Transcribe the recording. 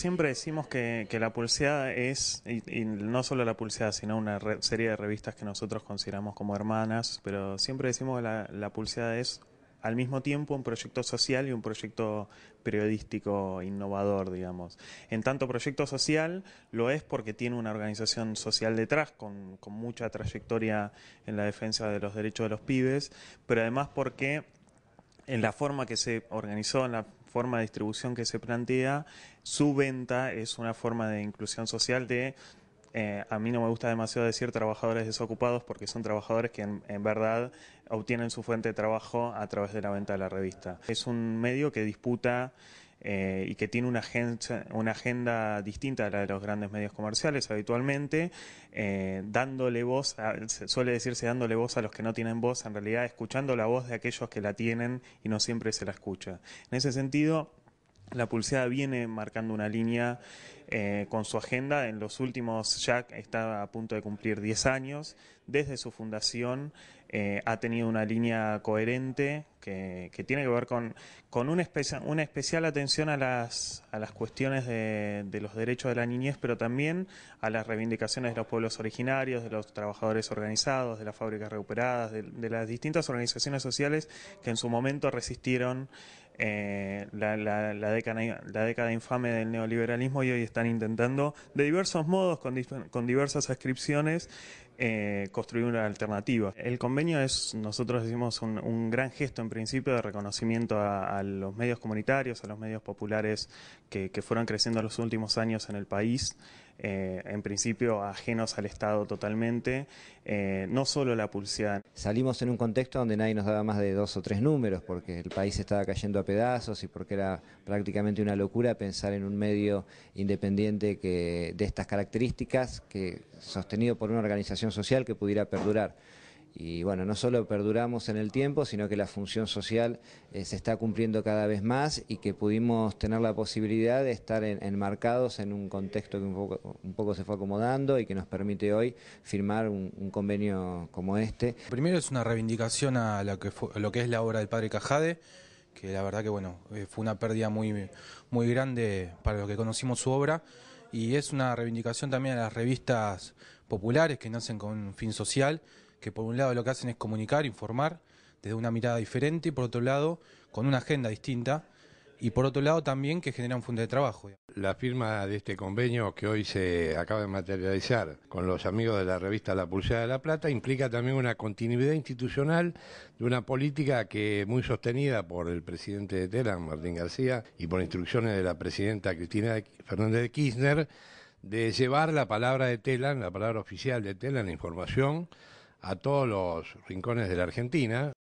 Siempre decimos que, que la pulseada es, y, no solo la pulseada, sino una serie de revistas que nosotros consideramos como hermanas, pero siempre decimos que la, la pulseada es al mismo tiempo un proyecto social y un proyecto periodístico innovador, digamos. En tanto proyecto social lo es porque tiene una organización social detrás, con, mucha trayectoria en la defensa de los derechos de los pibes, pero además porque en la forma que se organizó, en la forma de distribución que se plantea, su venta es una forma de inclusión social de eh, a mí no me gusta demasiado decir trabajadores desocupados porque son trabajadores que en, en, verdad obtienen su fuente de trabajo a través de la venta de la revista. Es un medio que disputa eh, y que tiene una agenda, una agenda distinta a la de los grandes medios comerciales habitualmente, eh, dándole voz, suele decirse dándole voz a los que no tienen voz, en realidad escuchando la voz de aquellos que la tienen y no siempre se la escucha. En ese sentido, la pulseada viene marcando una línea eh, con su agenda. En los últimos, Jack está a punto de cumplir 10 años desde su fundación. Eh, ha tenido una línea coherente que, tiene que ver con, con una, especial atención a las, a las cuestiones de, los derechos de la niñez, pero también a las reivindicaciones de los pueblos originarios, de los trabajadores organizados, de las fábricas recuperadas, de, las distintas organizaciones sociales que en su momento resistieron eh, la, década, infame del neoliberalismo y hoy están intentando, de diversos modos, con, con diversas ascripciones, eh, construir una alternativa. El convenio es, nosotros decimos, un, gran gesto en principio de reconocimiento a, los medios comunitarios, a los medios populares que, fueron creciendo en los últimos años en el país. Eh, en principio ajenos al Estado totalmente, eh, no solo la pulsión Salimos en un contexto donde nadie nos daba más de dos o tres números, porque el país estaba cayendo a pedazos y porque era prácticamente una locura pensar en un medio independiente que, de estas características que sostenido por una organización social que pudiera perdurar. Y bueno, no solo perduramos en el tiempo, sino que la función social eh, se está cumpliendo cada vez más y que pudimos tener la posibilidad de estar enmarcados en un contexto que un poco, un poco, se fue acomodando y que nos permite hoy firmar un, convenio como este. Primero es una reivindicación a, que lo que es la obra del padre Cajade, que la verdad que bueno, eh, fue una pérdida muy, muy grande para los que conocimos su obra y es una reivindicación también a las revistas populares que nacen con un fin social, que por un lado lo que hacen es comunicar, informar desde una mirada diferente y por otro lado con una agenda distinta y por otro lado también que genera un fondo de trabajo. La firma de este convenio que hoy se acaba de materializar con los amigos de la revista La Pulsada de la Plata implica también una continuidad institucional de una política que muy sostenida por el presidente de TELAN, Martín García, y por instrucciones de la presidenta Cristina Fernández de Kirchner, de llevar la palabra de Telan, la palabra oficial de Telan, la información, a todos los rincones de la Argentina.